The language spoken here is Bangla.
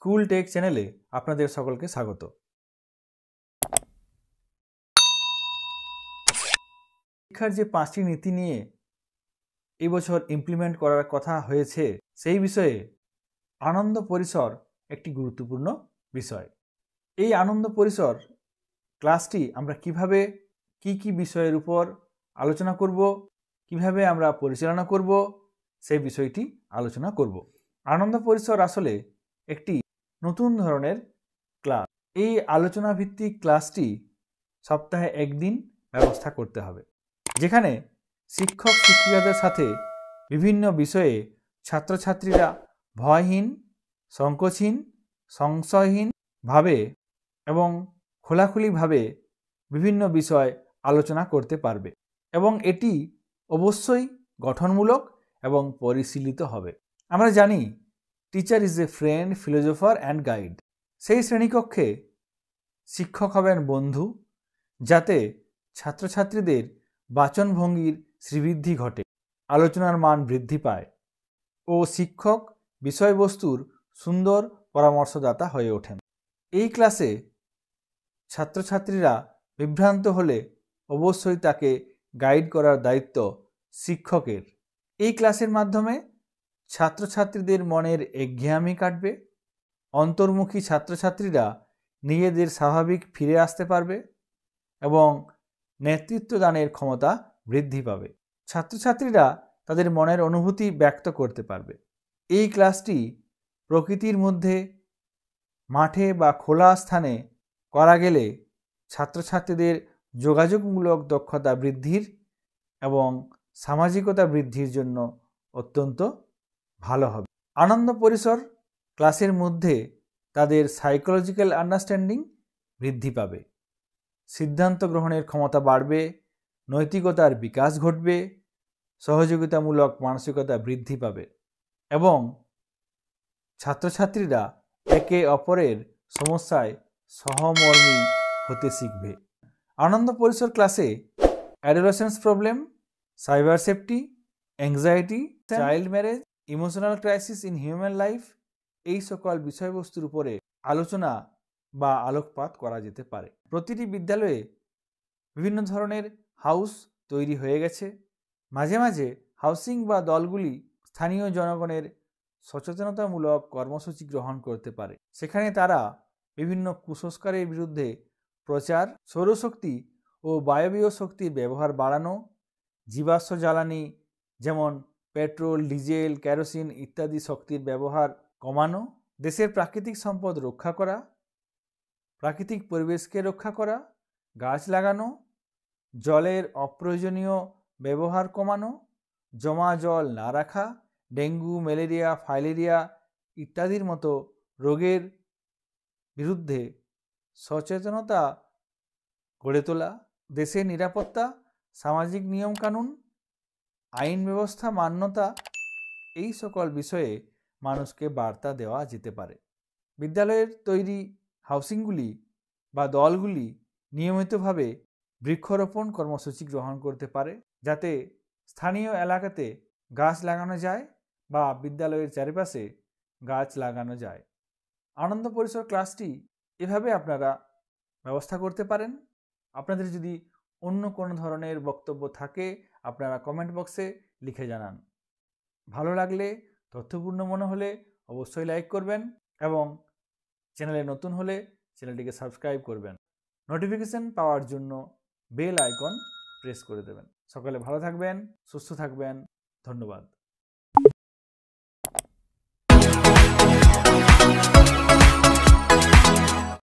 স্কুল টেক চ্যানেলে আপনাদের সকলকে স্বাগত শিক্ষার যে পাঁচটি নীতি নিয়ে এবছর ইমপ্লিমেন্ট করার কথা হয়েছে সেই বিষয়ে আনন্দ পরিসর একটি গুরুত্বপূর্ণ বিষয় এই আনন্দ পরিসর ক্লাসটি আমরা কিভাবে কি কি বিষয়ের উপর আলোচনা করব কিভাবে আমরা পরিচালনা করব সেই বিষয়টি আলোচনা করব আনন্দ পরিসর আসলে একটি নতুন ধরনের ক্লাস এই আলোচনা ভিত্তিক ক্লাসটি সপ্তাহে একদিন ব্যবস্থা করতে হবে যেখানে শিক্ষক শিক্ষিকাদের সাথে বিভিন্ন বিষয়ে ছাত্রছাত্রীরা ভয়হীন সংকোচহীন সংশয়হীনভাবে এবং খোলাখুলিভাবে বিভিন্ন বিষয় আলোচনা করতে পারবে এবং এটি অবশ্যই গঠনমূলক এবং পরিশীলিত হবে আমরা জানি teacher is a friend philosopher and guide সেই শ্রেণীকক্ষে শিক্ষক হবেন বন্ধু যাতে ছাত্রছাত্রীদের বাচনভঙ্গির শ্রীবৃদ্ধি ঘটে আলোচনার মান বৃদ্ধি পায় ও শিক্ষক বিষয়বস্তুর সুন্দর পরামর্শদাতা হয়ে ওঠেন এই ক্লাসে ছাত্রছাত্রীরা বিভ্রান্ত হলে অবশ্যই তাকে গাইড করার দায়িত্ব শিক্ষকের এই ক্লাসের মাধ্যমে ছাত্রছাত্রীদের মনের একঘেয়ামি কাটবে অন্তর্মুখী ছাত্রছাত্রীরা নিজেদের স্বাভাবিক ফিরে আসতে পারবে এবং নেতৃত্ব দানের ক্ষমতা বৃদ্ধি পাবে ছাত্রছাত্রীরা তাদের মনের অনুভূতি ব্যক্ত করতে পারবে এই ক্লাসটি প্রকৃতির মধ্যে মাঠে বা খোলা স্থানে করা গেলে ছাত্রছাত্রীদের যোগাযোগমূলক দক্ষতা বৃদ্ধির এবং সামাজিকতা বৃদ্ধির জন্য অত্যন্ত ভালো হবে আনন্দ পরিসর ক্লাসের মধ্যে তাদের সাইকোলজিক্যাল আন্ডারস্ট্যান্ডিং বৃদ্ধি পাবে সিদ্ধান্ত গ্রহণের ক্ষমতা বাড়বে নৈতিকতার বিকাশ ঘটবে সহযোগিতামূলক মানসিকতা বৃদ্ধি পাবে এবং ছাত্রছাত্রীরা একে অপরের সমস্যায় সহমর্মী হতে শিখবে আনন্দ পরিসর ক্লাসে adolescence problem cyber safety anxiety child marriage emotional crisis in human life এই সকল বিষয়বস্তুর উপরে আলোচনা বা আলোকপাত করা যেতে পারে প্রতিটি বিদ্যালয়ে বিভিন্ন ধরনের হাউস তৈরি হয়ে গেছে মাঝে মাঝে হাউসিং বা দলগুলি স্থানীয় জনগণের সচেতনতামূলক কর্মসূচি গ্রহণ করতে পারে সেখানে তারা বিভিন্ন কুসংস্কারের বিরুদ্ধে প্রচার সৌরশক্তি ও বায়বীয় শক্তির ব্যবহার বাড়ানো জীবাশ্ম জ্বালানি যেমন পেট্রোল ডিজেল ক্যারোসিন ইত্যাদি শক্তির ব্যবহার কমানো দেশের প্রাকৃতিক সম্পদ রক্ষা করা প্রাকৃতিক পরিবেশকে রক্ষা করা গাছ লাগানো জলের অপ্রয়োজনীয় ব্যবহার কমানো জমা জল না রাখা ডেঙ্গু ম্যালেরিয়া ফাইলেরিয়া ইত্যাদির মতো রোগের বিরুদ্ধে সচেতনতা গড়ে তোলা দেশের নিরাপত্তা সামাজিক নিয়মকানুন আইন ব্যবস্থা মান্যতা এই সকল বিষয়ে মানুষকে বার্তা দেওয়া যেতে পারে বিদ্যালয়ের তৈরি হাউসিংগুলি বা দলগুলি নিয়মিতভাবে বৃক্ষরোপণ কর্মসূচি গ্রহণ করতে পারে যাতে স্থানীয় এলাকাতে গাছ লাগানো যায় বা বিদ্যালয়ের চারিপাশে গাছ লাগানো যায় আনন্দ পরিসর ক্লাসটি এভাবে আপনারা ব্যবস্থা করতে পারেন আপনাদের যদি অন্য কোনো ধরনের বক্তব্য থাকে আপনারা কমেন্ট বক্সে লিখে জানান ভালো লাগলে তথ্যপূর্ণ মনে হলে অবশ্যই লাইক করবেন এবং চ্যানেলে নতুন হলে চ্যানেলটিকে সাবস্ক্রাইব করবেন নোটিফিকেশান পাওয়ার জন্য বেল আইকন প্রেস করে দেবেন সকালে ভালো থাকবেন সুস্থ থাকবেন ধন্যবাদ